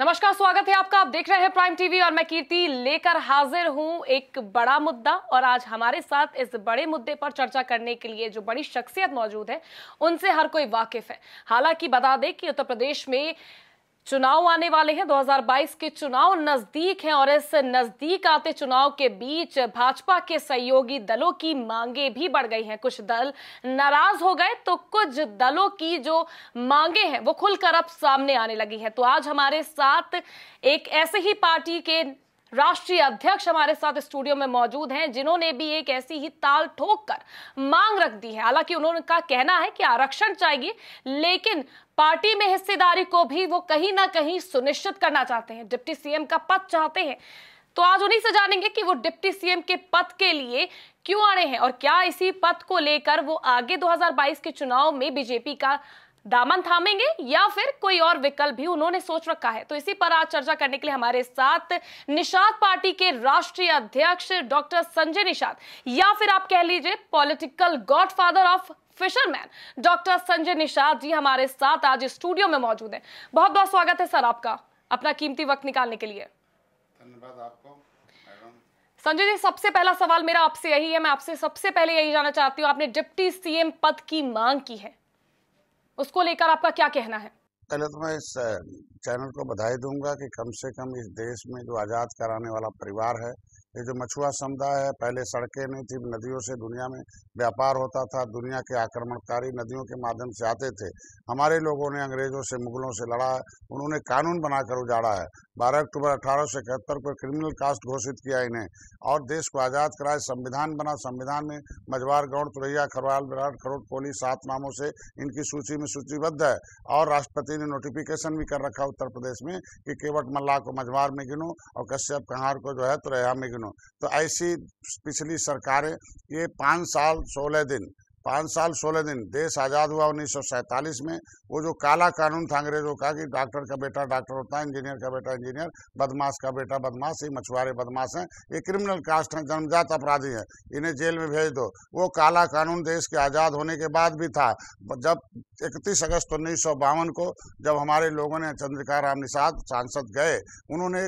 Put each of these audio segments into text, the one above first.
नमस्कार स्वागत है आपका आप देख रहे हैं प्राइम टीवी और मैं कीर्ति लेकर हाजिर हूं एक बड़ा मुद्दा और आज हमारे साथ इस बड़े मुद्दे पर चर्चा करने के लिए जो बड़ी शख्सियत मौजूद है उनसे हर कोई वाकिफ है हालांकि बता दें कि उत्तर प्रदेश में चुनाव आने वाले हैं 2022 के चुनाव नजदीक हैं और इस नजदीक आते चुनाव के बीच भाजपा के सहयोगी दलों की मांगे भी बढ़ गई हैं कुछ दल नाराज हो गए तो कुछ दलों की जो मांगे हैं वो खुलकर अब सामने आने लगी है तो आज हमारे साथ एक ऐसे ही पार्टी के राष्ट्रीय अध्यक्ष हमारे साथ स्टूडियो में मौजूद हैं जिन्होंने भी एक ऐसी ही ताल ठोक कर मांग रख दी है हालांकि उन्होंने का कहना है कि आरक्षण चाहिए लेकिन पार्टी में हिस्सेदारी को भी वो कहीं ना कहीं सुनिश्चित करना चाहते हैं डिप्टी सीएम का पद चाहते हैं तो आज उन्हीं से जानेंगे कि वो डिप्टी सीएम के पद के लिए क्यों आ रहे हैं और क्या इसी पद को लेकर वो आगे 2022 के चुनाव में बीजेपी का दामन थामेंगे या फिर कोई और विकल्प भी उन्होंने सोच रखा है तो इसी पर आज चर्चा करने के लिए हमारे साथ निषाद पार्टी के राष्ट्रीय अध्यक्ष डॉक्टर संजय निषाद या फिर आप कह लीजिए political godfather of fisherman doctor Sanjay Nishad ji हमारे साथ आज स्टूडियो में मौजूद है बहुत बहुत स्वागत है सर आपका अपना कीमती वक्त निकालने के लिए धन्यवाद आपको संजय जी सबसे पहला सवाल मेरा आपसे यही है मैं आपसे सबसे पहले यही जानना चाहती हूँ आपने डिप्टी सीएम पद की मांग की है उसको लेकर आपका क्या कहना है पहले तो मैं इस चैनल को बधाई दूंगा कि कम से कम इस देश में जो आज़ाद कराने वाला परिवार है ये जो मछुआ समुदाय है पहले सड़कें नहीं थी नदियों से दुनिया में व्यापार होता था दुनिया के आक्रमणकारी नदियों के माध्यम से आते थे हमारे लोगों ने अंग्रेजों से मुगलों से लड़ा है उन्होंने कानून बनाकर उजाड़ा है बारह अक्टूबर अठारह को क्रिमिनल कास्ट घोषित किया इन्हें और देश को आज़ाद कराए संविधान बना संविधान में मझवार गौड़ तुरैया खरवाल विराट खरोट कोहली सात नामों से इनकी सूची में सूचीबद्ध है और राष्ट्रपति ने नोटिफिकेशन भी कर रखा उत्तर प्रदेश में कि केवट मल्लाह को मझवार में गिनो और कश्यप कहार को जो है तुरैया में गिनो दोनों तो ऐसी पिछली सरकारें ये पाँच साल सोलह दिन पाँच साल सोलह दिन देश आज़ाद हुआ उन्नीस में वो जो काला कानून था अंग्रेजों का कि डॉक्टर का बेटा डॉक्टर होता है इंजीनियर का बेटा इंजीनियर बदमाश का बेटा बदमाश ही मछुआरे बदमाश हैं ये क्रिमिनल कास्ट हैं जन्मजात अपराधी हैं इन्हें जेल में भेज दो वो काला कानून देश के आज़ाद होने के बाद भी था जब इकतीस अगस्त उन्नीस को जब हमारे लोगों ने चंद्रिका राम निषाद सांसद गए उन्होंने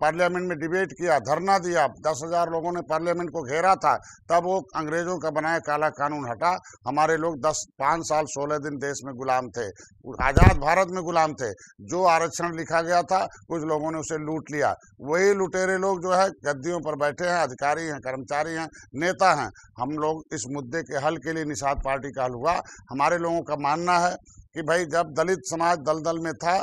पार्लियामेंट में डिबेट किया धरना दिया दस हजार लोगों ने पार्लियामेंट को घेरा था तब वो अंग्रेजों का बनाया काला कानून हटा हमारे लोग दस पाँच साल सोलह दिन देश में गुलाम थे आज़ाद भारत में गुलाम थे जो आरक्षण लिखा गया था कुछ लोगों ने उसे लूट लिया वही लुटेरे लोग जो है गद्दियों पर बैठे हैं अधिकारी हैं कर्मचारी हैं नेता हैं हम लोग इस मुद्दे के हल के लिए निषाद पार्टी का हल हुआ हमारे लोगों का मानना है कि भाई जब दलित समाज दलदल में था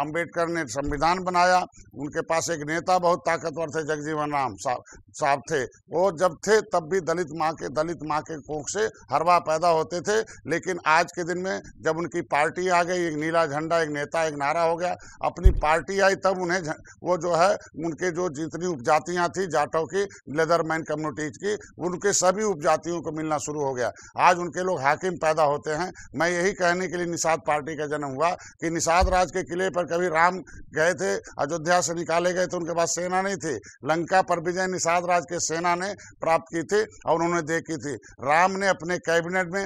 अंबेडकर ने संविधान बनाया उनके पास एक नेता बहुत ताकतवर थे जगजीवन राम साहब साहब थे वो जब थे तब भी दलित माँ के दलित माँ के कोख से हरवा पैदा होते थे लेकिन आज के दिन में जब उनकी पार्टी आ गई एक नीला झंडा एक नेता एक नारा हो गया अपनी पार्टी आई तब उन्हें वो जो है उनके जो जितनी उपजातियाँ थी जाटों की लेदरमैन कम्युनिटीज की उनके सभी उपजातियों को मिलना शुरू हो गया आज उनके लोग हाकिम पैदा होते हैं मैं यही कहने के लिए निषाद पार्टी का जन्म हुआ कि निषाद राज के किले पर कभी राम गए थे अयोध्या से निकाले गए थे उनके पास सेना नहीं थी लंका पर विजय निषाद राज के सेना ने प्राप्त की थी और उन्होंने देखी थी राम ने अपने कैबिनेट में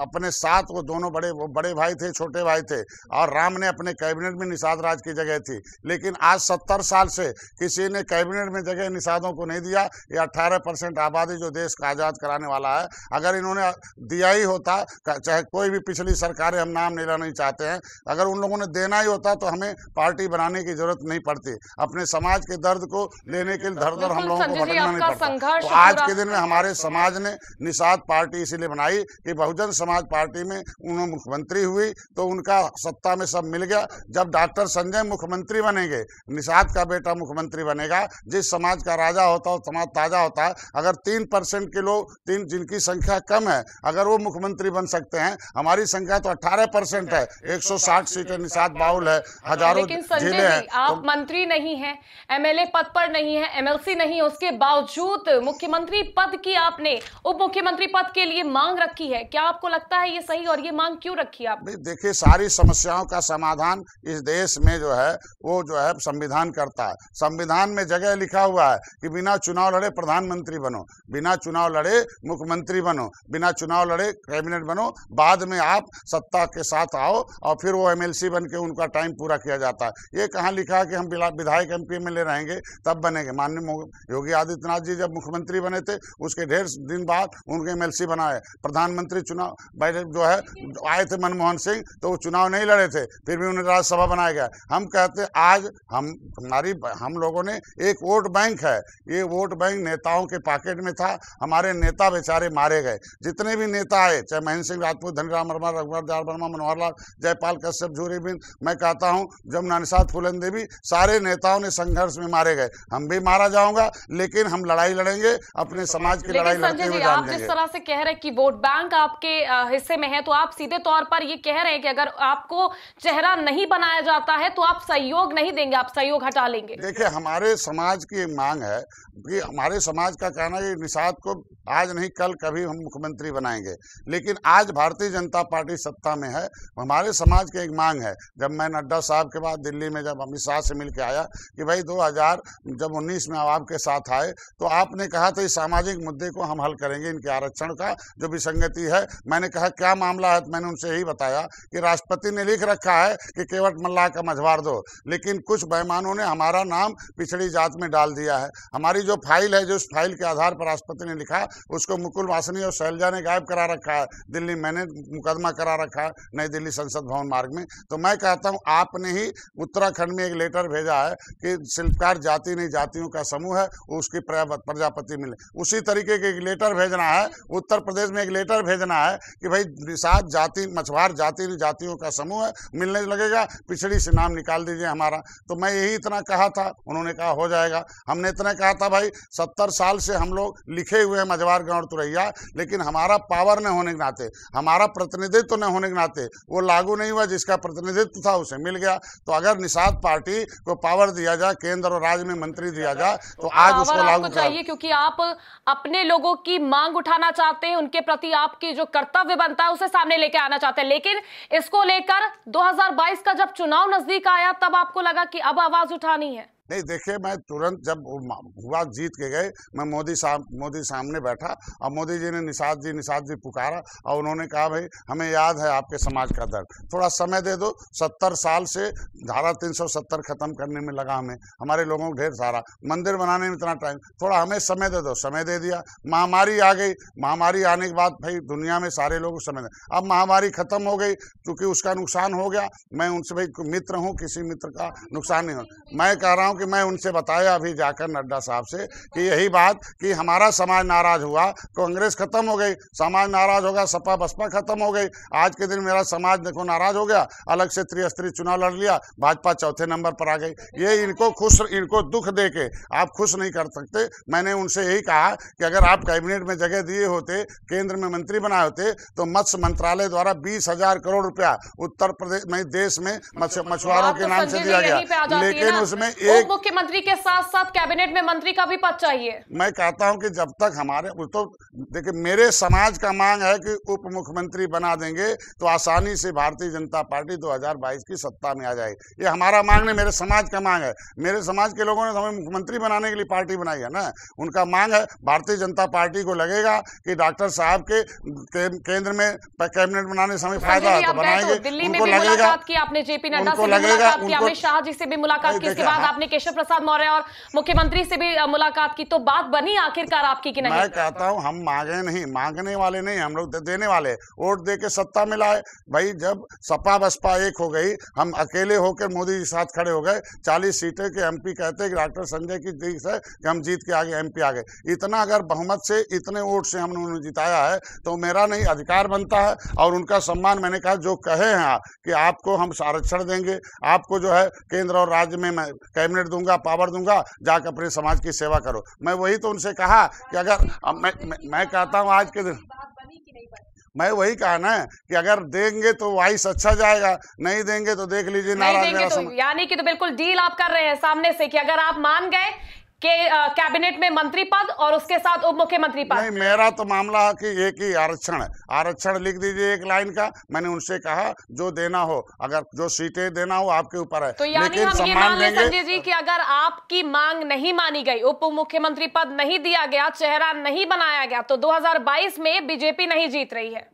अपने साथ वो दोनों बड़े वो बड़े भाई थे छोटे भाई थे और राम ने अपने कैबिनेट में निषाद राज की जगह थी लेकिन आज सत्तर साल से किसी ने कैबिनेट में जगह निषादों को नहीं दिया ये अट्ठारह परसेंट आबादी जो देश का आज़ाद कराने वाला है अगर इन्होंने दिया ही होता चाहे कोई भी पिछली सरकारें हम नाम लेना नहीं चाहते हैं अगर उन लोगों ने देना ही होता तो हम हमें पार्टी बनाने की जरूरत नहीं पड़ती अपने समाज के दर्द को लेने के लिए धर धर हम लोगों को भटकना नहीं पड़ता तो आज के दिन में हमारे समाज ने निषाद पार्टी इसीलिए बनाई कि बहुजन समाज पार्टी में उन्होंने मुख्यमंत्री हुई तो उनका सत्ता में सब मिल गया जब डॉक्टर संजय मुख्यमंत्री बनेंगे निषाद का बेटा मुख्यमंत्री बनेगा जिस समाज का राजा होता है समाज ताजा होता है अगर तीन परसेंट के लोग तीन जिनकी संख्या कम है अगर वो मुख्यमंत्री बन सकते हैं हमारी संख्या तो अट्ठारह परसेंट है एक सीटें निषाद बाउल है हजारों लेकिन संजय जी आप तो... मंत्री नहीं हैं एमएलए पद पर नहीं है एमएलसी नहीं है उसके बावजूद मुख्यमंत्री पद की आपने उप मुख्यमंत्री पद के लिए मांग रखी है क्या आपको लगता है ये सही और ये मांग क्यों रखी आप देखिए सारी समस्याओं का समाधान इस देश में जो है वो जो है संविधान करता है संविधान में जगह लिखा हुआ है कि बिना चुनाव लड़े प्रधानमंत्री बनो बिना चुनाव लड़े मुख्यमंत्री बनो बिना चुनाव लड़े कैबिनेट बनो बाद में आप सत्ता के साथ आओ और फिर वो एमएलसी बन के उनका टाइम पूरा किया जाता है ये कहाँ लिखा है कि हम विधायक एम पी एमएलए रहेंगे तब बनेंगे माननीय योगी आदित्यनाथ जी जब मुख्यमंत्री बने थे उसके ढेर दिन बाद उनके एम बनाए प्रधानमंत्री चुनाव बैठक जो है आए थे मनमोहन सिंह तो वो चुनाव नहीं लड़े थे फिर भी उन्हें राज्यसभा बनाया गया हम कहते आज हम हमारी हम लोगों ने एक वोट बैंक है ये वोट बैंक नेताओं के पॉकेट में था हमारे नेता बेचारे मारे गए जितने भी नेता आए चाहे महेंद्र सिंह राजपूत धनीराम वर्मा रघुवर वर्मा मनोहर लाल जयपाल कश्यप झूरी बिंद मैं कहता हूँ हूं जमुना निषाद फूलन देवी सारे नेताओं ने संघर्ष में मारे गए हम भी मारा जाऊंगा लेकिन हम लड़ाई लड़ेंगे अपने समाज की लड़ाई लड़ते हुए आप जिस तरह से कह रहे हैं कि वोट बैंक आपके हिस्से में है तो आप सीधे तौर पर ये कह रहे हैं कि अगर आपको चेहरा नहीं बनाया जाता है तो आप सहयोग नहीं देंगे आप सहयोग हटा लेंगे देखिये हमारे समाज की मांग है कि हमारे समाज का कहना है निषाद को आज नहीं कल कभी हम मुख्यमंत्री बनाएंगे लेकिन आज भारतीय जनता पार्टी सत्ता में है हमारे समाज की एक मांग है जब मैं नड्डा साहब के बाद दिल्ली में जब अमित शाह से मिल के आया कि भाई 2000 जब 19 में आपके साथ आए तो आपने कहा तो इस सामाजिक मुद्दे को हम हल करेंगे इनके आरक्षण का जो विसंगति है मैंने कहा क्या मामला है तो मैंने उनसे यही बताया कि राष्ट्रपति ने लिख रखा है कि केवट मल्लाह का मझवार दो लेकिन कुछ बेमानों ने हमारा नाम पिछड़ी जात में डाल दिया है हमारी जो फाइल है जो उस फाइल के आधार पर राष्ट्रपति ने लिखा उसको मुकुल वासनी और शैलजा ने गायब करा रखा है दिल्ली मैंने मुकदमा करा रखा है नई दिल्ली संसद भवन मार्ग में तो मैं कहता हूँ आपने ही उत्तराखंड में एक लेटर भेजा है कि शिल्पकार जाति नहीं जातियों का समूह है उसकी प्रजापति मिले उसी तरीके के एक लेटर भेजना है उत्तर प्रदेश में एक लेटर भेजना है कि भाई निषाद जाति मछुआर जाति नहीं जातियों का समूह है मिलने लगेगा पिछड़ी से नाम निकाल दीजिए हमारा तो मैं यही इतना कहा था उन्होंने कहा हो जाएगा हमने इतना कहा था भाई सत्तर साल से हम लोग लिखे हुए हैं जवाहर गौड़ तुरैया तो लेकिन हमारा पावर न होने के नाते हमारा प्रतिनिधित्व तो न होने के नाते वो लागू नहीं हुआ जिसका प्रतिनिधित्व था उसे मिल गया तो अगर निषाद पार्टी को पावर दिया जाए केंद्र और राज्य में मंत्री दिया जाए तो आज उसको लागू चाहिए क्योंकि आप अपने लोगों की मांग उठाना चाहते हैं उनके प्रति आपकी जो कर्तव्य बनता है उसे सामने लेके आना चाहते हैं लेकिन इसको लेकर 2022 का जब चुनाव नजदीक आया तब आपको लगा कि अब आवाज उठानी है नहीं देखिए मैं तुरंत जब हुआ जीत के गए मैं मोदी साहब मोदी सामने बैठा और मोदी जी ने निषाद जी निषाद जी पुकारा और उन्होंने कहा भाई हमें याद है आपके समाज का दर्द थोड़ा समय दे दो सत्तर साल से धारा तीन सौ सत्तर खत्म करने में लगा हमें हमारे लोगों को ढेर सारा मंदिर बनाने में इतना टाइम थोड़ा हमें समय दे दो समय दे दिया महामारी आ गई महामारी आने के बाद भाई दुनिया में सारे लोग समय दे अब महामारी खत्म हो गई क्योंकि उसका नुकसान हो गया मैं उनसे भाई मित्र हूँ किसी मित्र का नुकसान नहीं हो मैं कह रहा हूँ कि मैं उनसे बताया अभी जाकर नड्डा साहब से कि यही बात कि हमारा समाज नाराज हुआ कांग्रेस खत्म हो गई समाज नाराज हो गया सपा बसपा खत्म हो गई आज के दिन मेरा समाज देखो नाराज हो गया अलग से त्रिस्तरीय चुनाव लड़ लिया भाजपा चौथे नंबर पर आ गई ये इनको खुश इनको दुख दे के आप खुश नहीं कर सकते मैंने उनसे यही कहा कि अगर आप कैबिनेट में जगह दिए होते केंद्र में मंत्री बनाए होते तो मत्स्य मंत्रालय द्वारा बीस करोड़ रुपया उत्तर प्रदेश में देश में मछुआरों तो के नाम से दिया गया लेकिन उसमें एक मुख्यमंत्री के साथ साथ कैबिनेट में मंत्री का भी पद चाहिए मैं कहता हूं कि जब तक हमारे तो देखिए मेरे समाज का मांग है कि उप मुख्यमंत्री बना देंगे तो आसानी से भारतीय जनता पार्टी 2022 की सत्ता में आ जाएगी ये हमारा मांग नहीं मेरे समाज का मांग है मेरे समाज के लोगों ने तो हमें मुख्यमंत्री बनाने के लिए पार्टी बनाई है ना उनका मांग है भारतीय जनता पार्टी को लगेगा कि डॉक्टर साहब के केंद्र में कैबिनेट बनाने से हमें फायदा है तो, तो बनाएंगे दिल्ली में की आपने जेपी नड्डा से मुलाकात की अमित शाह जी से भी मुलाकात की इसके बाद हाँ। आपने केशव प्रसाद मौर्य और मुख्यमंत्री से भी मुलाकात की तो बात बनी आखिरकार आपकी कि नहीं मैं कहता हूँ हम मांगे नहीं मांगने वाले नहीं हम लोग देने वाले वोट दे के सत्ता मिला है भाई जब सपा बसपा एक हो गई हम अकेले होकर मोदी जी साथ खड़े हो गए चालीस सीटें के एमपी कहते डॉक्टर संजय की दी से कि हम जीत के आगे एमपी आ गए इतना अगर बहुमत से इतने वोट से हमने उन्हें जिताया है तो मेरा नहीं अधिकार बनता है और उनका सम्मान मैंने कहा जो कहे हैं कि आपको हम आरक्षण देंगे आपको जो है केंद्र और राज्य में कैबिनेट सर्टिफिकेट दूंगा पावर दूंगा जाकर अपने समाज की सेवा करो मैं वही तो उनसे कहा कि अगर मैं मैं, मैं कहता हूँ आज के दिन मैं वही कहा ना कि अगर देंगे तो वाइस अच्छा जाएगा नहीं देंगे तो देख लीजिए नाराज मेरा तो, यानी कि तो बिल्कुल डील आप कर रहे हैं सामने से कि अगर आप मान गए के कैबिनेट में मंत्री पद और उसके साथ उप मुख्यमंत्री पद नहीं मेरा तो मामला है कि एक ही आरक्षण आरक्षण लिख दीजिए एक लाइन का मैंने उनसे कहा जो देना हो अगर जो सीटें देना हो आपके ऊपर है तो यानी हम ये मान लें संजय जी कि अगर आपकी मांग नहीं मानी गई उप मुख्यमंत्री पद नहीं दिया गया चेहरा नहीं बनाया गया तो दो में बीजेपी नहीं जीत रही है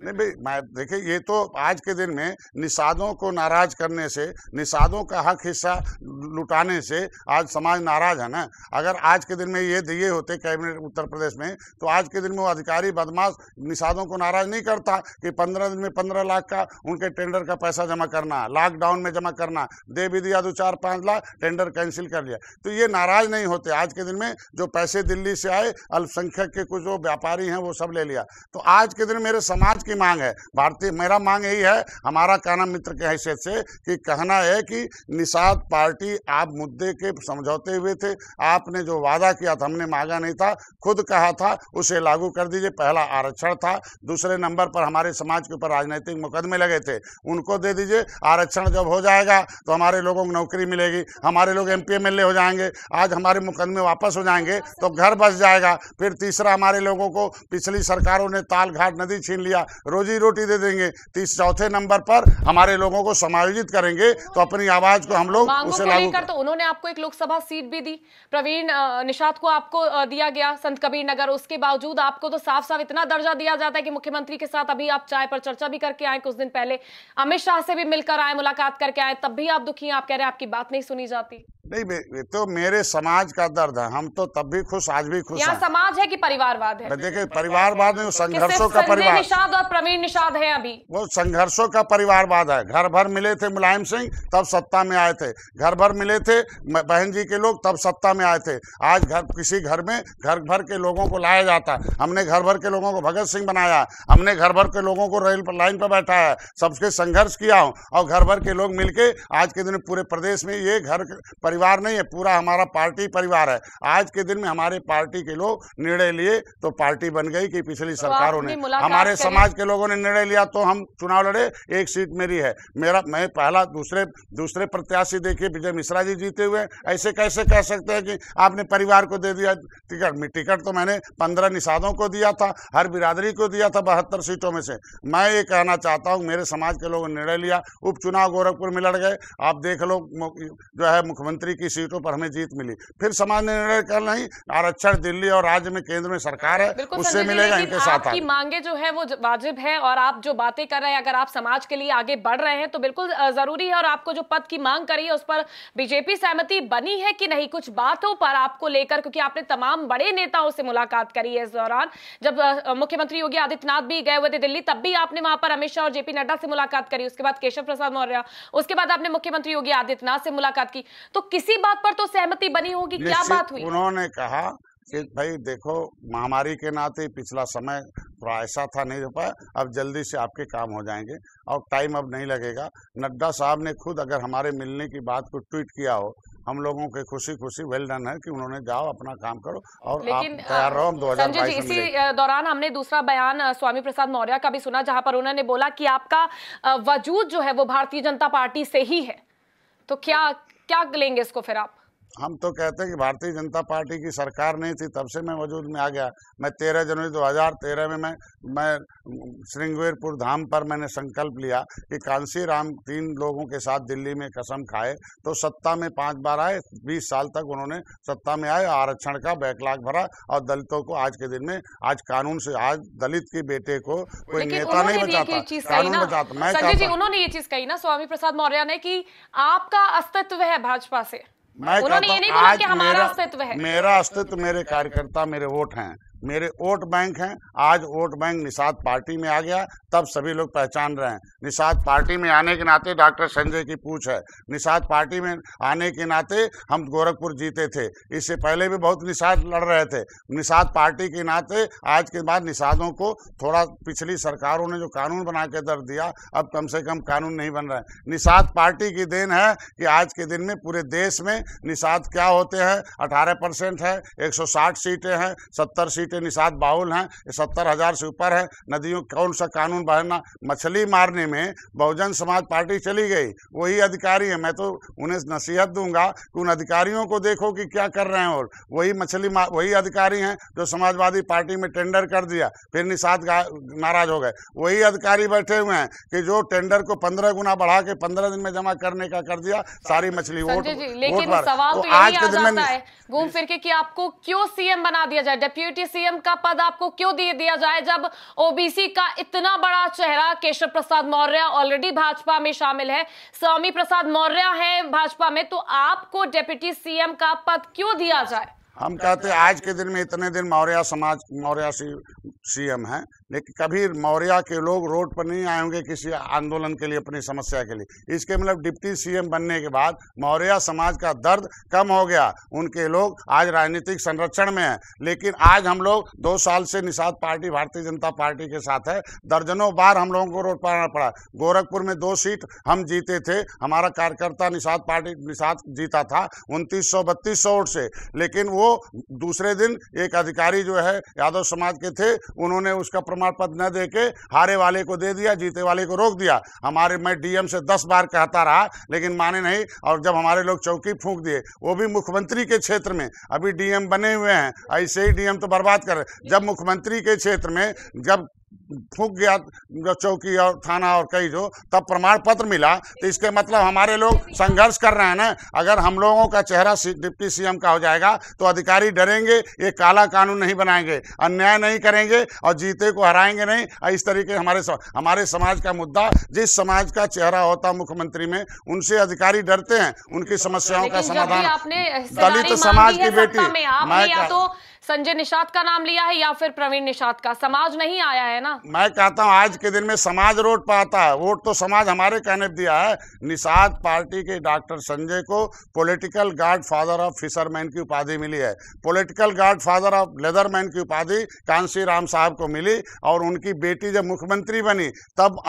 देखिये ये तो आज के दिन में निषादों को नाराज करने से निषादों का हक हिस्सा लुटाने से आज समाज नाराज है ना अगर अगर आज के दिन में ये दिए होते कैबिनेट उत्तर प्रदेश में तो आज के दिन में वो अधिकारी बदमाश निषादों को नाराज नहीं करता कि पंद्रह दिन में पंद्रह लाख का उनके टेंडर का पैसा जमा करना लॉकडाउन में जमा करना दे भी दिया दो तो चार पाँच लाख टेंडर कैंसिल कर लिया तो ये नाराज नहीं होते आज के दिन में जो पैसे दिल्ली से आए अल्पसंख्यक के कुछ जो व्यापारी हैं वो सब ले लिया तो आज के दिन मेरे समाज की मांग है भारतीय मेरा मांग यही है हमारा काना मित्र की हैसियत से कि कहना है कि निषाद पार्टी आप मुद्दे के समझौते हुए थे आपने जो वादा किया था हमने मांगा नहीं था खुद कहा था उसे लागू कर दीजिए पहला आरक्षण था दूसरे नंबर पर हमारे समाज के ऊपर राजनीतिक मुकदमे लगे थे उनको दे दीजिए आरक्षण जब हो जाएगा तो हमारे लोगों को नौकरी मिलेगी हमारे लोग एम पी हो जाएंगे आज हमारे मुकदमे वापस हो जाएंगे तो घर बस जाएगा फिर तीसरा हमारे लोगों को पिछली सरकारों ने ताल घाट नदी छीन लिया रोजी रोटी दे देंगे तीस चौथे नंबर पर हमारे लोगों को समायोजित करेंगे तो अपनी आवाज को हम लोग उसे लागू कर तो उन्होंने आपको एक लोकसभा सीट भी दी प्रवीण निषाद को आपको दिया गया संत कबीर नगर उसके बावजूद आपको तो साफ साफ इतना दर्जा दिया जाता है कि मुख्यमंत्री के साथ अभी आप चाय पर चर्चा भी करके आए कुछ दिन पहले अमित शाह से भी मिलकर आए मुलाकात करके आए तब भी आप दुखी हैं आप कह रहे हैं आपकी बात नहीं सुनी जाती नहीं तो मेरे समाज का दर्द है हम तो तब भी खुश आज भी खुश समाज है कि परिवारवाद है देखिए परिवारवाद में संघर्षों का परिवार निषाद और प्रवीण निषाद है अभी वो संघर्षों का परिवारवाद है घर भर मिले थे मुलायम सिंह तब सत्ता में आए थे घर भर मिले थे बहन जी के लोग तब सत्ता में आए थे आज घर किसी घर में घर भर के लोगों को लाया जाता है हमने घर भर के लोगों को भगत सिंह बनाया हमने घर भर के लोगों को रेल लाइन पर बैठाया सबसे संघर्ष किया हूँ और घर भर के लोग मिलके आज के दिन पूरे प्रदेश में ये घर परिवार परिवार नहीं है पूरा हमारा पार्टी परिवार है आज के दिन में हमारे पार्टी के लोग निर्णय लिए तो पार्टी बन गई कि पिछली तो सरकारों ने हमारे समाज के लोगों ने निर्णय लिया तो हम चुनाव लड़े एक सीट मेरी है मेरा मैं पहला दूसरे दूसरे प्रत्याशी देखिए विजय मिश्रा जी जीते हुए ऐसे कैसे कह सकते हैं कि आपने परिवार को दे दिया टिकट टिकट तो मैंने पंद्रह निषादों को दिया था हर बिरादरी को दिया था बहत्तर सीटों में से मैं ये कहना चाहता हूँ मेरे समाज के लोगों ने निर्णय लिया उपचुनाव गोरखपुर में लड़ गए आप देख लो जो है मुख्यमंत्री मंत्री की सीटों पर हमें जीत मिली फिर समाज निर्णय कर नहीं आरक्षण दिल्ली और राज्य में केंद्र में सरकार है उससे मिलेगा इनके साथ आपकी मांगे जो है वो वाजिब है और आप जो बातें कर रहे हैं अगर आप समाज के लिए आगे बढ़ रहे हैं तो बिल्कुल जरूरी है और आपको जो पद की मांग करी है उस पर बीजेपी सहमति बनी है कि नहीं कुछ बातों पर आपको लेकर क्योंकि आपने तमाम बड़े नेताओं से मुलाकात करी है इस दौरान जब मुख्यमंत्री योगी आदित्यनाथ भी गए हुए थे दिल्ली तब भी आपने वहां पर अमित शाह और जेपी नड्डा से मुलाकात करी उसके बाद केशव प्रसाद मौर्य उसके बाद आपने मुख्यमंत्री योगी आदित्यनाथ से मुलाकात की तो किसी बात पर तो सहमति बनी होगी क्या बात हुई उन्होंने कहा कि भाई देखो महामारी के नाते पिछला समय थोड़ा तो ऐसा था नहीं हो पाया अब जल्दी से आपके काम हो जाएंगे और टाइम अब नहीं लगेगा नड्डा साहब ने खुद अगर हमारे मिलने की बात को ट्वीट किया हो हम लोगों के खुशी खुशी वेल डन है कि उन्होंने जाओ अपना काम करो और लेकिन तैयार रहो दो संजय जी इसी दौरान हमने दूसरा बयान स्वामी प्रसाद मौर्य का भी सुना जहां पर उन्होंने बोला कि आपका वजूद जो है वो भारतीय जनता पार्टी से ही है तो क्या क्या लेंगे इसको फिर आप हम तो कहते हैं कि भारतीय जनता पार्टी की सरकार नहीं थी तब से मैं वजूद में आ गया मैं तेरह जनवरी 2013 में मैं मैं श्रृंगवीरपुर धाम पर मैंने संकल्प लिया कि कांसी राम तीन लोगों के साथ दिल्ली में कसम खाए तो सत्ता में पांच बार आए बीस साल तक उन्होंने सत्ता में आए आरक्षण का बैकलाग भरा और दलितों को आज के दिन में आज कानून से आज दलित के बेटे को कोई नेता नहीं बचाता कानून बचाता मैं उन्होंने ये चीज कही ना स्वामी प्रसाद मौर्य ने की आपका अस्तित्व है भाजपा से मैं कहता हूँ आज मेरा अस्तित्व है मेरा अस्तित्व मेरे कार्यकर्ता मेरे वोट हैं मेरे वोट बैंक हैं आज वोट बैंक निषाद पार्टी में आ गया तब सभी लोग पहचान रहे हैं निषाद पार्टी में आने के नाते डॉक्टर संजय की पूछ है निषाद पार्टी में आने के नाते हम गोरखपुर जीते थे इससे पहले भी बहुत निषाद लड़ रहे थे निषाद पार्टी के नाते आज के बाद निषादों को थोड़ा पिछली सरकारों ने जो कानून बना के दर दिया अब कम से कम कानून नहीं बन रहे निषाद पार्टी की देन है कि आज के दिन में पूरे देश में निषाद क्या होते हैं अठारह परसेंट है एक सीटें हैं सत्तर सीटें निषाद बाहुल हैं सत्तर हज़ार से ऊपर है नदियों कौन सा कानून कानून मछली मारने में बहुजन समाज पार्टी चली गई वही अधिकारी है मैं तो उन्हें नसीहत दूंगा कि उन अधिकारियों को देखो कि क्या कर रहे हैं और वही मछली वही अधिकारी हैं जो समाजवादी पार्टी में टेंडर कर दिया फिर निषाद नाराज हो गए वही अधिकारी बैठे हुए हैं कि जो टेंडर को पंद्रह गुना बढ़ा के पंद्रह दिन में जमा करने का कर दिया सारी मछली वोट वोट सवाल तो तो आज के दिन घूम फिर के कि आपको क्यों सीएम बना दिया जाए डेप्यूटी सीएम का पद आपको क्यों दे दिया जाए जब ओबीसी का इतना बड़ा बड़ा चेहरा केशव प्रसाद मौर्य ऑलरेडी भाजपा में शामिल है स्वामी प्रसाद मौर्य है भाजपा में तो आपको डेप्यूटी सीएम का पद क्यों दिया जाए हम कहते हैं आज के दिन में इतने दिन मौर्य समाज मौर्य सीएम है लेकिन कभी मौर्या के लोग रोड पर नहीं आए होंगे किसी आंदोलन के लिए अपनी समस्या के लिए इसके मतलब डिप्टी सीएम बनने के बाद मौर्या समाज का दर्द कम हो गया उनके लोग आज राजनीतिक संरक्षण में हैं लेकिन आज हम लोग दो साल से निषाद पार्टी भारतीय जनता पार्टी के साथ है दर्जनों बार हम लोगों को रोड पर आना पड़ा गोरखपुर में दो सीट हम जीते थे हमारा कार्यकर्ता निषाद पार्टी निषाद जीता था उनतीस सौ बत्तीस सौ वोट से लेकिन वो दूसरे दिन एक अधिकारी जो है यादव समाज के थे उन्होंने उसका प्रमाण पत्र न दे के हारे वाले को दे दिया जीते वाले को रोक दिया हमारे मैं डीएम से दस बार कहता रहा लेकिन माने नहीं और जब हमारे लोग चौकी फूंक दिए वो भी मुख्यमंत्री के क्षेत्र में अभी डीएम बने हुए हैं ऐसे ही डीएम तो बर्बाद कर जब मुख्यमंत्री के क्षेत्र में जब फूक गया चौकी और थाना और कई जो तब प्रमाण पत्र मिला तो इसके मतलब हमारे लोग संघर्ष कर रहे हैं ना अगर हम लोगों का चेहरा डिप्टी सीएम का हो जाएगा तो अधिकारी डरेंगे ये काला कानून नहीं बनाएंगे अन्याय नहीं करेंगे और जीते को हराएंगे नहीं और इस तरीके हमारे सम, हमारे समाज का मुद्दा जिस समाज का चेहरा होता मुख्यमंत्री में उनसे अधिकारी डरते हैं उनकी समस्याओं का समाधान दलित समाज की बेटी मैं संजय निषाद का नाम लिया है या फिर प्रवीण निषाद का समाज नहीं आया है ना मैं कहता हूँ आज के दिन में समाज रोड पर आता है वोट तो समाज हमारे कहने दिया है निषाद पार्टी के डॉक्टर संजय को political godfather of fisherman की उपाधि मिली है political godfather of leatherman की उपाधि कांसी राम साहब को मिली और उनकी बेटी जब मुख्यमंत्री बनी तब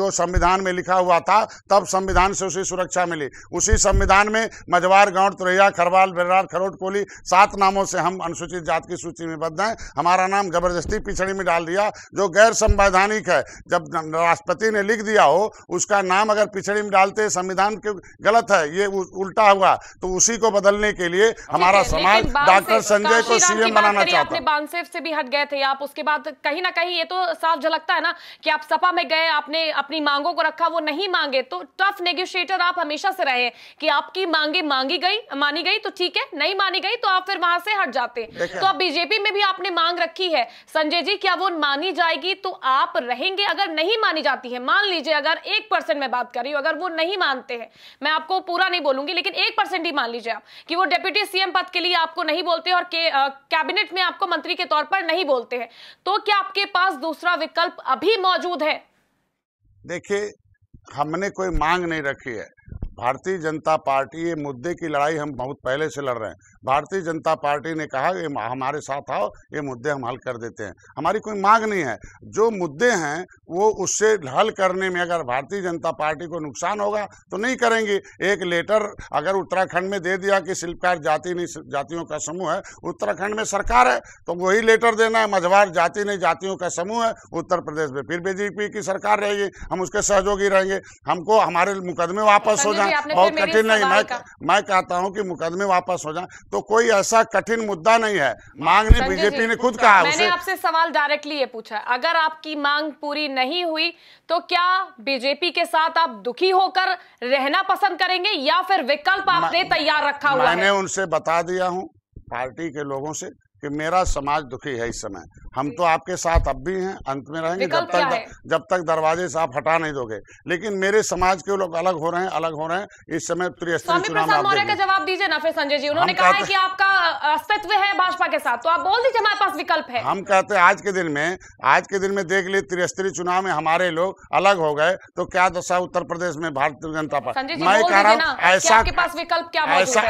जो संविधान में लिखा हुआ था तब संविधान से उसे सुरक्षा मिली उसी संविधान में मजवार गांव तुरैया खरवाल बेरार खरोट कोली सात नामों से हम अनुसूचित जात की सूची में बद्ध हैं हमारा नाम जबरदस्ती पिछड़ी में डाल दिया जो गैर संवैधानिक है जब राष्ट्रपति ने लिख दिया हो उसका नाम अगर पिछड़ी में डालते संविधान के गलत है ये उल्टा हुआ तो उसी को बदलने के लिए हमारा समाज डॉक्टर संजय को सीएम बनाना चाहता बानसेफ से भी हट गए थे आप उसके बाद कहीं ना कहीं ये तो साफ झलकता है ना कि आप सपा में गए आपने अपनी मांगों को रखा वो नहीं मांगे तो टफ नेगोशिएटर आप हमेशा से रहे कि आपकी मांगे मांगी गई मानी गई तो ठीक है नहीं मानी गई तो आप फिर वहां से हट जाते तो अब बीजेपी में भी आपने मांग रखी है संजय जी क्या वो मानी जाएगी तो आप रहेंगे अगर नहीं मानी जाती है मान लीजिए अगर एक परसेंट में बात कर रही हूं अगर वो नहीं मानते हैं मैं आपको पूरा नहीं बोलूंगी लेकिन एक परसेंट ही मान लीजिए आप कि वो डेप्यूटी सीएम पद के लिए आपको नहीं बोलते और कैबिनेट में आपको मंत्री के तौर पर नहीं बोलते हैं तो क्या आपके पास दूसरा विकल्प अभी मौजूद है देखिए हमने कोई मांग नहीं रखी है भारतीय जनता पार्टी ये मुद्दे की लड़ाई हम बहुत पहले से लड़ रहे हैं भारतीय जनता पार्टी ने कहा ये हमारे साथ आओ ये मुद्दे हम हल कर देते हैं हमारी कोई मांग नहीं है जो मुद्दे हैं वो उससे हल करने में अगर भारतीय जनता पार्टी को नुकसान होगा तो नहीं करेंगे एक लेटर अगर उत्तराखंड में दे दिया कि शिल्पकार जाति नहीं जातियों का समूह है उत्तराखंड में सरकार है तो वही लेटर देना है मझवार जाति नहीं जातियों का समूह है उत्तर प्रदेश में फिर बीजेपी की सरकार रहेगी हम उसके सहयोगी रहेंगे हमको हमारे मुकदमे वापस हो जाए बहुत कठिन नहीं मैं मैं कहता हूं कि मुकदमे वापस हो जाए तो कोई ऐसा कठिन मुद्दा नहीं है मांग ने बीजेपी ने खुद कहा मैंने आपसे सवाल डायरेक्टली ये पूछा अगर आपकी मांग पूरी नहीं हुई तो क्या बीजेपी के साथ आप दुखी होकर रहना पसंद करेंगे या फिर विकल्प आपने तैयार रखा हुआ मैंने उनसे बता दिया हूँ पार्टी के लोगों से कि मेरा समाज दुखी है इस समय हम तो आपके साथ अब भी हैं अंत में रहेंगे जब तक जब तक दरवाजे से आप हटा नहीं दोगे लेकिन मेरे समाज के लोग अलग हो रहे हैं अलग हो रहे हैं इस समय त्रिस्तरीय चुनाव का जवाब दीजिए ना फिर संजय जी उन्होंने कहा है कि आपका अस्तित्व है भाजपा के साथ तो आप बोल दीजिए हमारे पास विकल्प है हम कहते हैं आज के दिन में आज के दिन में देख ली त्रिस्तरीय चुनाव में हमारे लोग अलग हो गए तो क्या दशा उत्तर प्रदेश में भारतीय जनता पार्टी मैं कह रहा हूँ ऐसा पास विकल्प क्या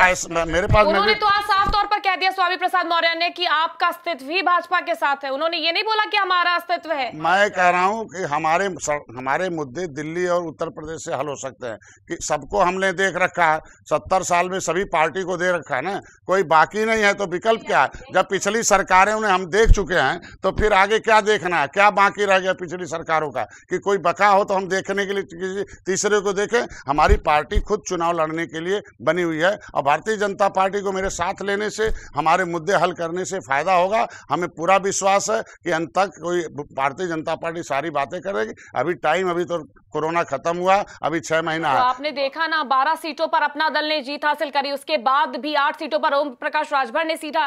ऐसा मेरे पास उन्होंने तो आज साफ तौर पर कह दिया स्वामी प्रसाद मौर्य ने की आपका अस्तित्व ही भाजपा के साथ है उन्होंने ये नहीं बोला कि हमारा अस्तित्व है मैं कह रहा हूँ कि हमारे हमारे मुद्दे दिल्ली और उत्तर प्रदेश से हल हो सकते हैं कि सबको हमने देख रखा है सत्तर साल में सभी पार्टी को दे रखा है ना कोई बाकी नहीं है तो विकल्प क्या है जब पिछली सरकारें उन्हें हम देख चुके हैं तो फिर आगे क्या देखना है क्या बाकी रह गया पिछली सरकारों का कि कोई बका हो तो हम देखने के लिए किसी तीसरे को देखें हमारी पार्टी खुद चुनाव लड़ने के लिए बनी हुई है और भारतीय जनता पार्टी को मेरे साथ लेने से हमारे मुद्दे हल करने से फायदा होगा हमें पूरा विश्वास विश्वास है कि अंत तक कोई भारतीय जनता पार्टी सारी बातें करेगी अभी टाइम अभी तो कोरोना खत्म हुआ अभी छह महीना तो आपने देखा ना बारह सीटों पर अपना दल ने जीत हासिल करी उसके बाद भी आठ सीटों पर ओम प्रकाश राजभर ने सीधा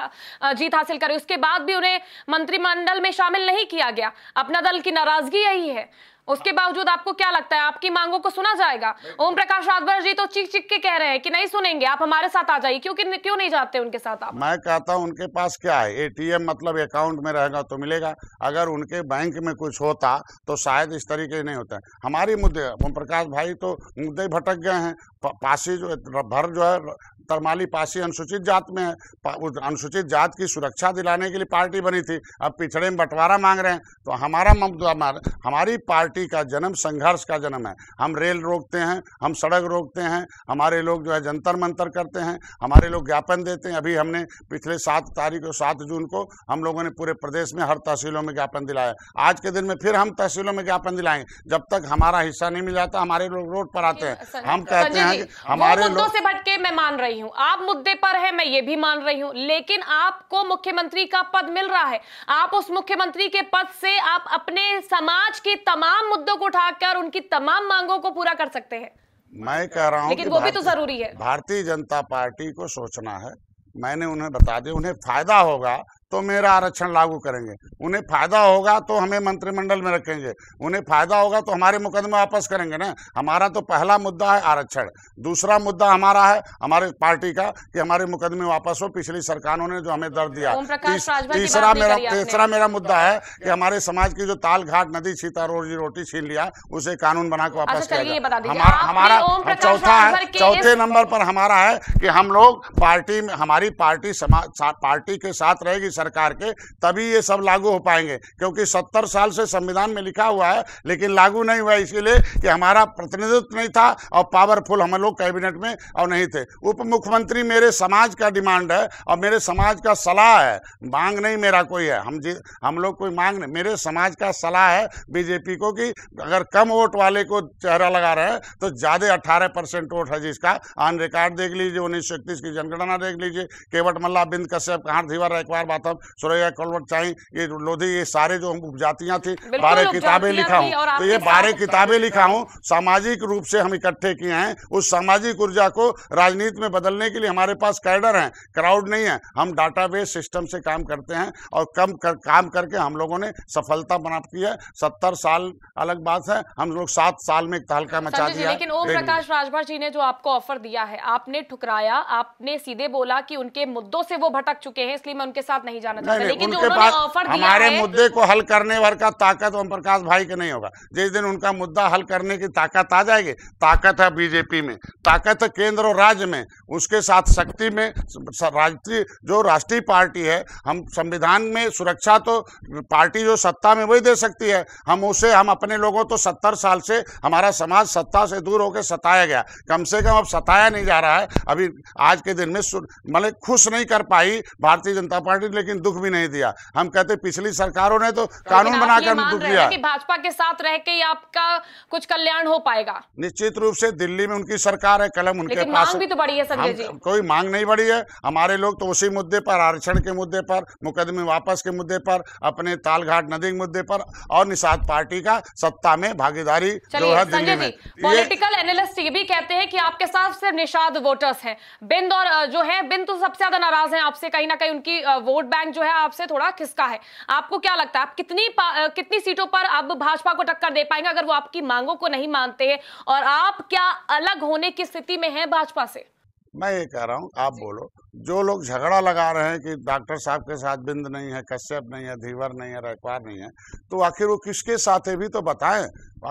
जीत हासिल करी उसके बाद भी उन्हें मंत्रिमंडल में शामिल नहीं किया गया अपना दल की नाराजगी यही है उसके बावजूद आपको क्या लगता है आपकी मांगों को सुना जाएगा ओम प्रकाश राजभर जी तो चीख चीख के कह रहे हैं कि नहीं सुनेंगे आप हमारे साथ आ जाइए क्योंकि क्यों नहीं जाते उनके साथ आप मैं कहता हूं उनके पास क्या है एटीएम मतलब अकाउंट में रहेगा तो मिलेगा अगर उनके बैंक में कुछ होता तो शायद इस तरीके नहीं होता हमारी मुद्दे ओम प्रकाश भाई तो मुद्दे भटक गए हैं पासी जो भर जो है तरमाली पासी अनुसूचित जात में है अनुसूचित जात की सुरक्षा दिलाने के लिए पार्टी बनी थी अब पिछड़े में बंटवारा मांग रहे हैं तो हमारा तो हमारी पार्टी का जन्म संघर्ष का जन्म है हम रेल रोकते हैं हम सड़क रोकते हैं हमारे लोग जो है जंतर मंतर करते हैं हमारे लोग ज्ञापन देते हैं अभी हमने पिछले सात तारीख और सात जून को हम लोगों ने पूरे प्रदेश में हर तहसीलों में ज्ञापन दिलाया आज के दिन में फिर हम तहसीलों में ज्ञापन दिलाएंगे जब तक हमारा हिस्सा नहीं मिल जाता हमारे लोग रोड पर आते हैं हम कहते हैं हमारे लोग से भटके मैं मान रही रही हूं आप मुद्दे पर है मैं ये भी मान रही हूं लेकिन आपको मुख्यमंत्री का पद मिल रहा है आप उस मुख्यमंत्री के पद से आप अपने समाज के तमाम मुद्दों को उठाकर उनकी तमाम मांगों को पूरा कर सकते हैं मैं कह रहा हूँ लेकिन वो भी तो जरूरी है भारतीय जनता पार्टी को सोचना है मैंने उन्हें बता दिया उन्हें फायदा होगा तो मेरा आरक्षण लागू करेंगे उन्हें फायदा होगा तो हमें मंत्रिमंडल में रखेंगे उन्हें फायदा होगा तो हमारे मुकदमे वापस करेंगे ना हमारा तो पहला मुद्दा है आरक्षण दूसरा मुद्दा हमारा है हमारे पार्टी का कि हमारे मुकदमे वापस हो पिछली सरकारों ने जो हमें दर्द दिया तीसरा मेरा तीसरा मेरा मुद्दा है कि हमारे समाज की जो ताल घाट नदी छीता रोजी रोटी छीन लिया उसे कानून बना के वापस अच्छा, कर हमारा चौथा है चौथे नंबर पर हमारा है कि हम लोग पार्टी हमारी पार्टी पार्टी के साथ रहेगी सरकार के तभी ये सब लागू हो पाएंगे क्योंकि सत्तर साल से संविधान में लिखा हुआ है लेकिन लागू नहीं हुआ इसीलिए कि हमारा प्रतिनिधित्व नहीं था और पावरफुल हम लोग कैबिनेट में और नहीं थे उप मुख्यमंत्री मेरे समाज का डिमांड है और मेरे समाज का सलाह है मांग नहीं मेरा कोई है हम हम लोग कोई मांग नहीं मेरे समाज का सलाह है बीजेपी को कि अगर कम वोट वाले को चेहरा लगा रहे हैं तो ज़्यादा अठारह परसेंट वोट है जिसका ऑन रिकॉर्ड देख लीजिए उन्नीस की जनगणना देख लीजिए केवट मल्ला बिंद कश्यप कहा एक बार बात गौतम सुरैया कलवट चाहे ये लोधी ये सारे जो हम उपजातियाँ थी बारह तो किताबें लिखा हूँ तो ये बारह किताबें लिखा हूँ सामाजिक रूप से हम इकट्ठे किए हैं उस सामाजिक ऊर्जा को राजनीति में बदलने के लिए हमारे पास कैडर हैं क्राउड नहीं है हम डाटाबेस सिस्टम से काम करते हैं और कम कर, काम करके हम लोगों ने सफलता प्राप्त की है सत्तर साल अलग बात है हम लोग सात साल में एक हल्का मचा दिया लेकिन ओम प्रकाश राजभर जी ने जो आपको ऑफर दिया है आपने ठुकराया आपने सीधे बोला कि उनके मुद्दों से वो भटक चुके हैं इसलिए मैं उनके साथ नहीं नहीं जाना चाहते नहीं, लेकिन उनके पास दिया हमारे मुद्दे को हल करने भर का ताकत ओम प्रकाश भाई के नहीं होगा जिस दिन उनका मुद्दा हल करने की ताकत आ जाएगी ताकत है बीजेपी में ताकत है केंद्र और राज्य में उसके साथ शक्ति में राष्ट्रीय जो राष्ट्रीय पार्टी है हम संविधान में सुरक्षा तो पार्टी जो सत्ता में वही दे सकती है हम उसे हम अपने लोगों तो सत्तर साल से हमारा समाज सत्ता से दूर होकर सताया गया कम से कम अब सताया नहीं जा रहा है अभी आज के दिन में मतलब खुश नहीं कर पाई भारतीय जनता पार्टी लेकिन लेकिन दुख भी नहीं दिया हम कहते पिछली सरकारों ने तो, तो कानून बनाकर दुख दिया कि भाजपा के साथ रह के आपका कुछ कल्याण हो पाएगा निश्चित रूप से दिल्ली में उनकी सरकार है कलम उनके पास मांग भी तो बड़ी है संजय जी कोई मांग नहीं बढ़ी है हमारे लोग तो उसी मुद्दे पर आरक्षण के मुद्दे पर मुकदमे वापस के मुद्दे पर अपने तालघाट नदी के मुद्दे पर और निषाद पार्टी का सत्ता में भागीदारी जो है दिल्ली में पॉलिटिकल एनालिस्ट ये भी कहते हैं कि आपके साथ सिर्फ निषाद वोटर्स हैं बिंद और जो है बिंद तो सबसे ज्यादा नाराज हैं आपसे कहीं ना कहीं उनकी वोट बैंक जो है आपसे थोड़ा खिसका है आपको क्या लगता है आप कितनी कितनी सीटों पर अब भाजपा को टक्कर दे पाएंगे अगर वो आपकी मांगों को नहीं मानते हैं और आप क्या अलग होने की स्थिति में है भाजपा से मैं ये कह रहा हूँ आप बोलो जो लोग झगड़ा लगा रहे हैं कि डॉक्टर साहब के साथ बिंद नहीं है कश्यप नहीं है धीवर नहीं है रखवार नहीं है तो आखिर वो किसके साथ है भी तो बताएं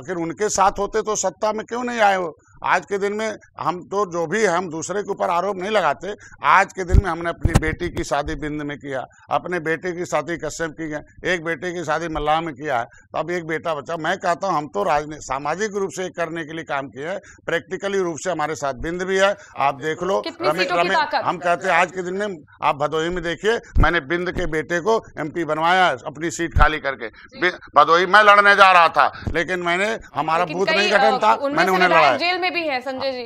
आखिर उनके साथ होते तो सत्ता में क्यों नहीं आए वो आज के दिन में हम तो जो भी है हम दूसरे के ऊपर आरोप नहीं लगाते आज के दिन में हमने अपनी बेटी की शादी बिंद में किया अपने बेटे की शादी कश्यप की है एक बेटे की शादी मल्लाह में किया है तो अब एक बेटा बच्चा मैं कहता हूँ हम तो राजनीति सामाजिक रूप से करने के लिए काम किया है प्रैक्टिकली रूप से हमारे साथ बिंद भी है आप देख लो रमेश रमेश हम कहते हैं आज के दिन में आप भदोही में देखिए मैंने बिंद के बेटे को एम बनवाया अपनी सीट खाली करके भदोही मैं लड़ने जा रहा था लेकिन मैंने हमारा बूथ नहीं गठन था मैंने उन्हें लड़ाया जेल में भी है संजय जी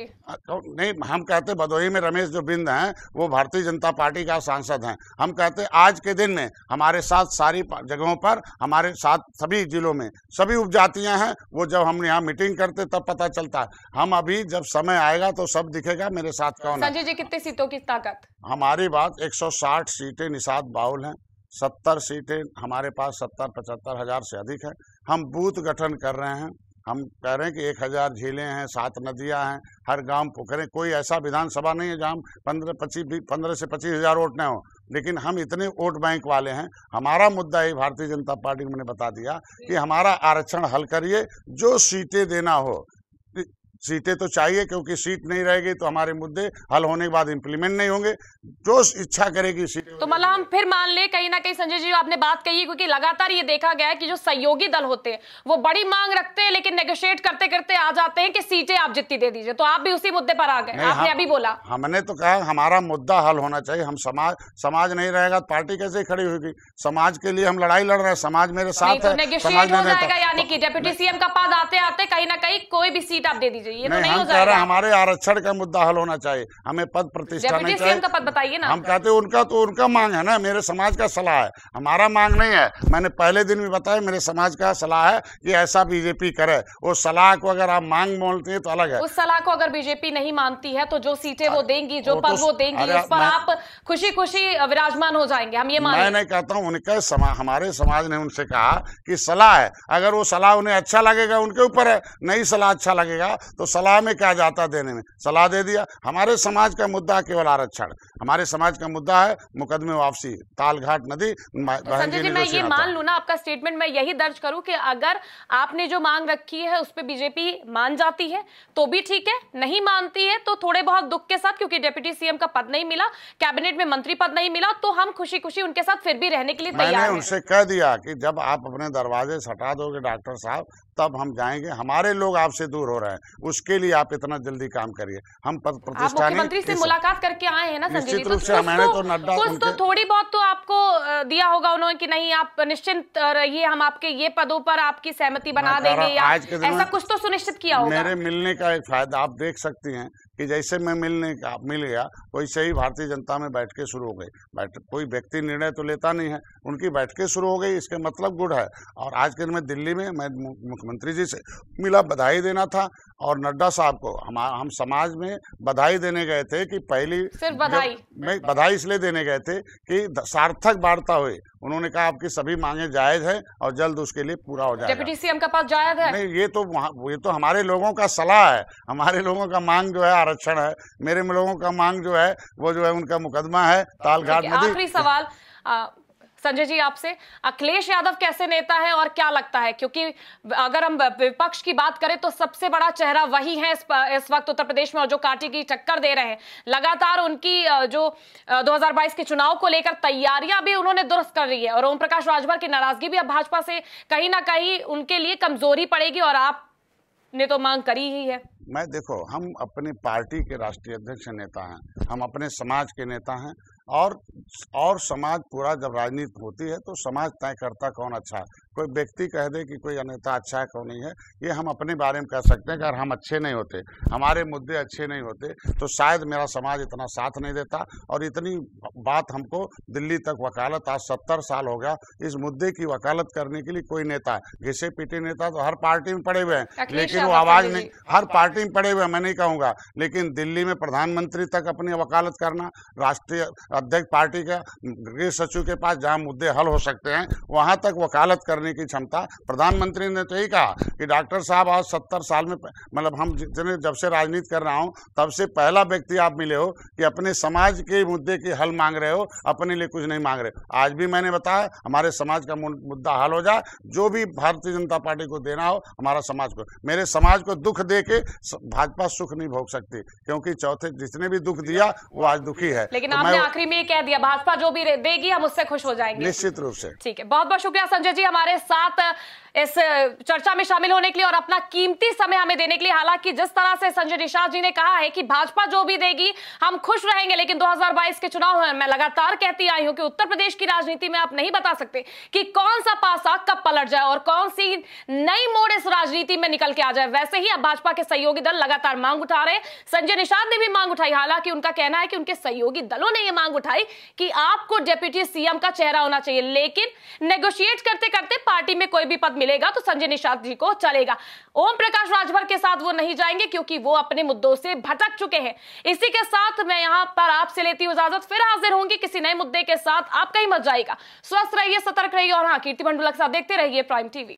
तो नहीं हम कहते भदोही में रमेश जो बिंद हैं वो भारतीय जनता पार्टी का सांसद हैं हम कहते आज के दिन में हमारे साथ सारी जगहों पर हमारे साथ सभी जिलों में सभी उपजातियां हैं वो जब हम यहाँ मीटिंग करते तब पता चलता हम अभी जब समय आएगा तो सब दिखेगा मेरे साथ कौन संजय जी कितने सीटों की ताकत हमारी बात एक सीटें निषाद बाउल हैं सत्तर सीटें हमारे पास सत्तर पचहत्तर हजार से अधिक है हम बूथ गठन कर रहे हैं हम कह रहे हैं कि एक हजार झीलें हैं सात नदियां हैं हर गांव पोखरें कोई ऐसा विधानसभा नहीं है जहां पंद्रह पच्चीस पंद्रह से पच्चीस हजार वोट न हो लेकिन हम इतने वोट बैंक वाले हैं हमारा मुद्दा ही भारतीय जनता पार्टी ने बता दिया कि हमारा आरक्षण हल करिए जो सीटें देना हो सीटें तो चाहिए क्योंकि सीट नहीं रहेगी तो हमारे मुद्दे हल होने के बाद इम्प्लीमेंट नहीं होंगे जो इच्छा करेगी सीट तो मतलब हम फिर मान ले कहीं ना कहीं संजय जी आपने बात कही क्योंकि लगातार ये देखा गया है कि जो सहयोगी दल होते हैं वो बड़ी मांग रखते हैं लेकिन नेगोशिएट करते करते आ जाते हैं कि सीटें आप जितनी दे दीजिए तो आप भी उसी मुद्दे पर आ गए आपने अभी बोला हमने तो कहा हमारा मुद्दा हल होना चाहिए हम समाज समाज नहीं रहेगा तो पार्टी कैसे खड़ी होगी समाज के लिए हम लड़ाई लड़ रहे हैं समाज मेरे साथ तो है यानी कि डेप्यूटी तो- सीएम का पद आते आते कहीं ना कहीं कोई भी सीट आप दे दीजिए ये नहीं, तो नहीं हम कह रहे हैं हमारे आरक्षण का मुद्दा हल होना चाहिए हमें पद प्रतिष्ठा नहीं चाहिए का पद बताइए ना हम कहते हैं उनका तो उनका मांग है ना मेरे समाज का सलाह है हमारा मांग नहीं है मैंने पहले दिन भी बताया मेरे समाज का सलाह है कि ऐसा बीजेपी करे उस सलाह को अगर आप मांग बोलती है तो अलग है उस सलाह को अगर बीजेपी नहीं मानती है तो जो सीटें वो देंगी जो तो पद वो देंगी उस पर आप खुशी खुशी विराजमान हो जाएंगे हम ये मैं नहीं कहता हूँ उनका हमारे समाज ने उनसे कहा कि सलाह है अगर वो सलाह उन्हें अच्छा लगेगा उनके ऊपर है नहीं सलाह अच्छा लगेगा तो तो सलाह में क्या जाता देने में सलाह दे दिया हमारे समाज का मुद्दा केवल आरक्षण हमारे समाज का मुद्दा है मुकदमे वापसी तालघाट नदी संजय जी मैं ये मान लू ना आपका स्टेटमेंट मैं यही दर्ज करूं कि अगर आपने जो मांग रखी है उस पर बीजेपी मान जाती है तो भी ठीक है नहीं मानती है तो थोड़े बहुत दुख के साथ क्योंकि डेप्यूटी सीएम का पद नहीं मिला कैबिनेट में मंत्री पद नहीं मिला तो हम खुशी खुशी उनके साथ फिर भी रहने के लिए तैयार उनसे कह दिया कि जब आप अपने दरवाजे सटा दोगे डॉक्टर साहब तब हम जाएंगे हमारे लोग आपसे दूर हो रहे हैं उसके लिए आप इतना जल्दी काम करिए हम मंत्री से मुलाकात करके आए हैं ना निश्चित तो रूप से मैंने तो, तो नड्डा तो थोड़ी बहुत तो आपको दिया होगा उन्होंने की नहीं आप निश्चिंत रहिए हम आपके ये पदों पर आपकी सहमति बना देंगे ऐसा कुछ तो सुनिश्चित किया मेरे मिलने का एक फायदा आप देख सकती हैं कि जैसे मैं मिलने का मिल गया वैसे ही भारतीय जनता में बैठ के शुरू हो गई बैठ कोई व्यक्ति निर्णय तो लेता नहीं है उनकी के शुरू हो गई इसके मतलब गुड है और आज के दिन में दिल्ली में मैं मुख्यमंत्री जी से मिला बधाई देना था और नड्डा साहब को हम हम समाज में बधाई देने गए थे कि पहली बधाई मैं बधाई इसलिए देने गए थे कि सार्थक वार्ता हुई उन्होंने कहा आपकी सभी मांगे जायज है और जल्द उसके लिए पूरा हो जाएगा डिप्टी सीएम का पास जायज है नहीं ये तो ये तो हमारे लोगों का सलाह है हमारे लोगों का मांग जो है आरक्षण है मेरे लोगों का मांग जो है वो जो है उनका मुकदमा है तालघाट में आखिरी सवाल संजय जी आपसे अखिलेश यादव कैसे नेता है और क्या लगता है क्योंकि अगर हम विपक्ष की बात करें तो सबसे बड़ा चेहरा वही है इस वक्त उत्तर प्रदेश में और जो कांटे की टक्कर दे रहे हैं लगातार उनकी जो 2022 के चुनाव को लेकर तैयारियां भी उन्होंने दुरुस्त कर रही है और ओम प्रकाश राजभर की नाराजगी भी अब भाजपा से कहीं ना कहीं उनके लिए कमजोरी पड़ेगी और आपने तो मांग करी ही है मैं देखो हम अपनी पार्टी के राष्ट्रीय अध्यक्ष नेता हैं हम अपने समाज के नेता हैं और और समाज पूरा जब राजनीति होती है तो समाज तय करता कौन अच्छा है कोई व्यक्ति कह दे कि कोई नेता अच्छा है कौन नहीं है ये हम अपने बारे में कह सकते हैं कि अगर हम अच्छे नहीं होते हमारे मुद्दे अच्छे नहीं होते तो शायद मेरा समाज इतना साथ नहीं देता और इतनी बात हमको दिल्ली तक वकालत आज सत्तर साल हो गया इस मुद्दे की वकालत करने के लिए कोई नेता घिसे पीटे नेता तो हर पार्टी में पड़े हुए हैं लेकिन वो आवाज़ नहीं हर पार्टी कहीं पड़े हुए मैं नहीं कहूँगा लेकिन दिल्ली में प्रधानमंत्री तक अपनी वकालत करना राष्ट्रीय अध्यक्ष पार्टी के गृह सचिव के पास जहाँ मुद्दे हल हो सकते हैं वहाँ तक वकालत करने की क्षमता प्रधानमंत्री ने तो यही कहा कि डॉक्टर साहब आज सत्तर साल में मतलब हम जितने जब से राजनीति कर रहा हूँ तब से पहला व्यक्ति आप मिले हो कि अपने समाज के मुद्दे की हल मांग रहे हो अपने लिए कुछ नहीं मांग रहे आज भी मैंने बताया हमारे समाज का मुद्दा हल हो जाए जो भी भारतीय जनता पार्टी को देना हो हमारा समाज को मेरे समाज को दुख दे के भाजपा सुख नहीं भोग सकती क्योंकि चौथे जिसने भी दुख दिया वो आज दुखी है लेकिन आपने आखिरी में कह दिया भाजपा जो भी देगी हम उससे खुश हो जाएंगे निश्चित रूप से ठीक है बहुत बहुत शुक्रिया संजय जी हमारे साथ इस चर्चा में शामिल होने के लिए और अपना कीमती समय हमें देने के लिए हालांकि जिस तरह से संजय निषाद जी ने कहा है कि भाजपा जो भी देगी हम खुश रहेंगे लेकिन 2022 के चुनाव में मैं लगातार कहती आई हूं कि उत्तर प्रदेश की राजनीति में आप नहीं बता सकते कि कौन सा पासा कब पलट जाए और कौन सी नई मोड़ इस राजनीति में निकल के आ जाए वैसे ही अब भाजपा के सहयोगी दल लगातार मांग उठा रहे संजय निषाद ने भी मांग उठाई हालांकि उनका कहना है कि उनके सहयोगी दलों ने यह मांग उठाई कि आपको डेप्यूटी सीएम का चेहरा होना चाहिए लेकिन नेगोशिएट करते करते पार्टी में कोई भी पद मिलेगा तो संजय निषाद जी को चलेगा ओम प्रकाश राजभर के साथ वो नहीं जाएंगे क्योंकि वो अपने मुद्दों से भटक चुके हैं इसी के साथ मैं यहाँ पर आपसे लेती हूँ इजाजत फिर हाजिर होंगी किसी नए मुद्दे के साथ आप कहीं मत जाएगा स्वस्थ रहिए सतर्क रहिए और हाँ कीर्ति मंडुला के साथ देखते रहिए प्राइम टीवी